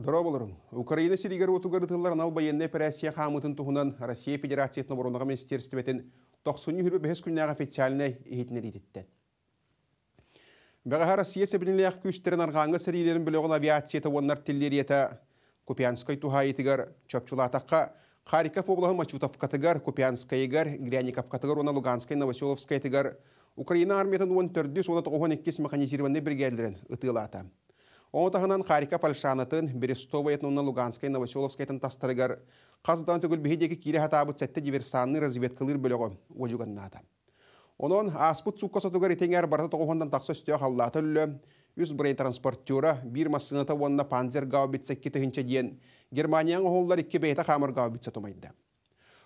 Дора боларын. Украина сиригер отугары тылларын ал байенне пәрәсия хамытын тұғынан Россия Федерациясының бұрынығы министерсті бәтін 90 хүрбі бәхес күннәға официаліне ехетінер едеттен. Бәғаға Россия сәбінілі ақ күштерін арғаңы сірилерін біліғын авиация тауаннар тілдері еті Купянской туға етігер Чапчулатаққа Харьков облағы Мачутовка тігер Купянская егер Гряниковка тігер оны Луганская Новоселовская тігер Украина армиятын 14-19 механизированный бригадерін ұтылаты. Оңытағынан Харька Фальшанатын, Берестова этнуна Луганской, Новоселовской тастырыгар, Қаздан түгіл бігедегі кері хатабы сәтті диверсанны разведкалыр бөліғы ожығыннады. Онын аспыт сұққа сатуғар етенгер барата тоғуғандан тақсы үстіе қаулаты үлі, үз брейн транспортюра бір масыната онына панзер гаубитсе кетігінші дейін, Германияң оғылдар 2 бейті қамыр гаубитсе тұмайды.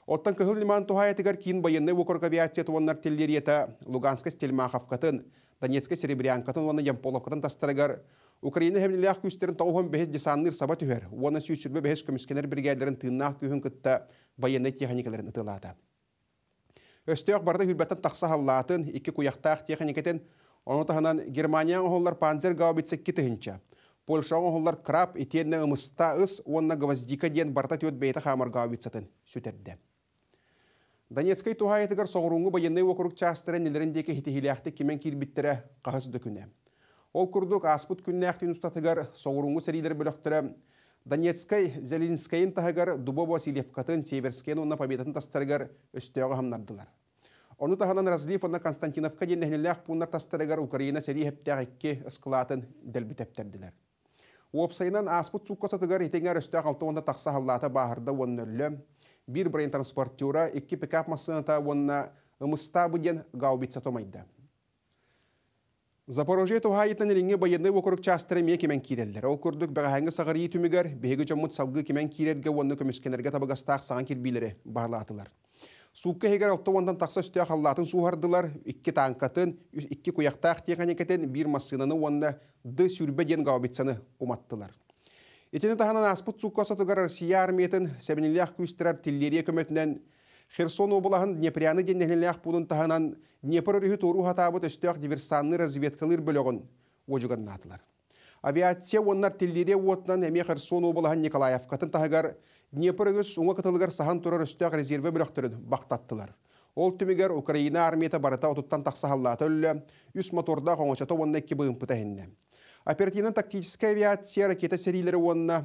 Оттан кыһыл лиман тухая тыгар кин военный вокорг авиация туоннар теллериета Луганска стельмаховкатын, Донецка серебрянкатын оны ямполовкатын тастарыгар. Украина хемнелях күстерін тауһын бехес десанныр саба түһер. Оны сүйсүрбе бехес көмүскенер бригадаларын тыыннаах күйһүн кытта военный техникаларын ытылаата. Өстөк барда хүлбәттен тақса халлатын, ике куяқтақ техникатын, оны таханан Германия оғылар панзер гаубитсек китыһынча. Польша оғылар краб итенне ымыста ыс, онна гвоздика ден барда төт бейті хамар гаубитсатын сүтерді. Донецкой туһайытыгар соғырунғы военный округ частыры нелеріндегі хитихиляқты кемен кирбиттері қағыз дөкіне. Ол күрдік аспыт күннәқтен ұстатығар соғырунғы сәрилер бөліктірі Донецкай Зелинскайын тағығар Дубо Васильевкатын Северскен онна победатын тастырығар үстеуға хамнардылар. Оны тағынан разлив онна Константиновка деннәхнеләқ пуннар тастырығар Украина сәрі хептәғекке ысқылатын дәлбітәптәрділер. Уопсайынан аспыт сұққа сатығар етеңер үстеуға алтығында тақса халлата бағырда онын өрлі, бір брейн транспортера, екі пикап массыната уонна ымыста бұден гаубитса томайды. Запорожье тухайытын ринге байыны округ частыры ме кемен кирелдер. Ол көрдік бағаңы сағыр етумігер, бегі жаммут салғы кемен кирелге онны көміскенерге табығастақ саған келбейлері бағылатылар. Суққа хегер алты ондан тақса үсті ақаллатын суғардылар, икки танкатын, икки куяқтақ тегенекетін бір массынаны онына ды сүрбеден гаубитсаны уматтылар. Итини тағынан аспыт цуккасы тұғарар сия армиетін сәбініліяқ күстірар тиллерия көметінен Херсон облағын Днепряны деннеліяқ бұның тағынан Днепр үріхі тору хатабы өстіяқ диверсанны разведкалыр бөлөгүн ожығын Авиация оннар тиллерия уотынан эме Херсон облағын Николаев қатын Днепр үгіз уңа қытылығар сахан турар өстіяқ резерве бөлөктөрүн бақтаттылар. Ол түмігер Украина армията барыта отуттан тақсахаллаты өлі, үс моторда қоңачата онна екі бұйым Оперативно-тактическая авиация, ракета серийлері онна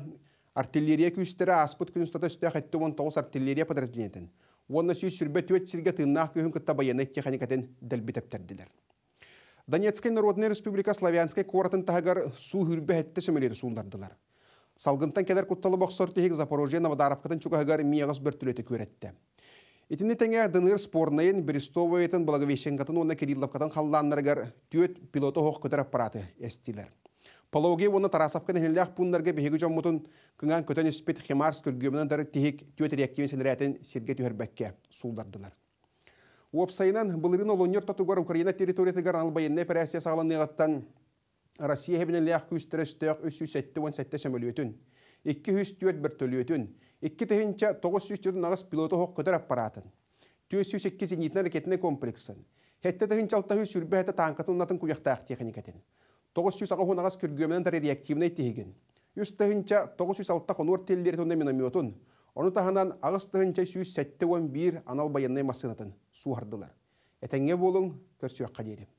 артиллерия күйістері аспыт күн ұстата үсті әқетті тоғыз артиллерия подразделенетін. онна сүй сүрбе төт сірге тыннақ күйін күтті баяны техникатын дәлбітіптірділер. Донецкая Народная Республика Славянская коратын тағыр су хүрбе әтті сөмеледі суындардылар. Салғынтан кәдер құтталы боқсор тек Запорожье Новодаровқытын чүгағығар мияғыз бір түлеті көретті. Итинне тәңе дыныр спорнайын Берестовайтын Благовещенкатын онна Кирилловқатын қалланырығар түйет пилоты хоқ көтер аппараты эстилер. Пологи оны Тарасовкан пундарге беги жом мутун кыңан көтөн испет химарс күргөмнен дар тихик тюетер яктивен сенрятен серге тюһербекке сулдардылар. Уопсайнан былырын олоньор татугар Украина территориятыгар албайынне операция сағаланыгаттан Россия хебинен лях өтін. 377 сөмөлөтүн, 204 бір төлөтүн, 2 тегенче 900 нағыз пилоты хоқ көтер аппаратын, 208 зенитін ракетіне комплексын, Хәтті тегенче 600 сүрбе әтті танкатын ұнатын куяқтақ техникатын, 960 нагас күргөмнен дәрі реактивный тегін. Үс тыгынча 906 хонор теллер тонны минометун, оны таханан ағыс тыгынча 171 анал баянны массынатын суғардылар. Әтәңе болың, көрсуаққа дерем.